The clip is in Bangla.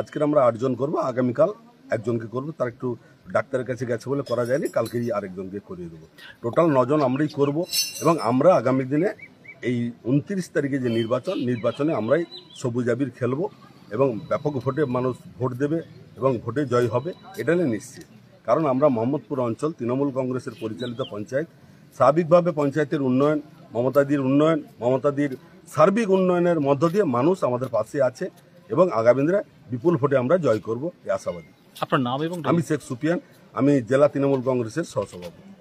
আজকের আমরা আটজন করবো আগামীকাল একজনকে করবো তার একটু ডাক্তারের কাছে গেছে বলে করা যায়নি কালকেই আরেকজনকে করিয়ে দেবো টোটাল নজন আমরাই করব এবং আমরা আগামী দিনে এই উনত্রিশ তারিখে যে নির্বাচন নির্বাচনে আমরাই সবুজ আবির খেলব এবং ব্যাপক ভোটে মানুষ ভোট দেবে এবং ভোটে জয় হবে এটা নিয়ে নিশ্চিত কারণ আমরা মোহাম্মদপুর অঞ্চল তৃণমূল কংগ্রেসের পরিচালিত পঞ্চায়েত স্বাভাবিকভাবে পঞ্চায়েতের উন্নয়ন মমতাদির উন্নয়ন মমতাদির সার্বিক উন্নয়নের মধ্য দিয়ে মানুষ আমাদের পাশে আছে এবং আগামী দিনে বিপুল ভোটে আমরা জয় করব এই আশাবাদী আপনার নাম এবং আমি শেখ সুপিয়ান আমি জেলা তৃণমূল কংগ্রেসের সহসভাপতি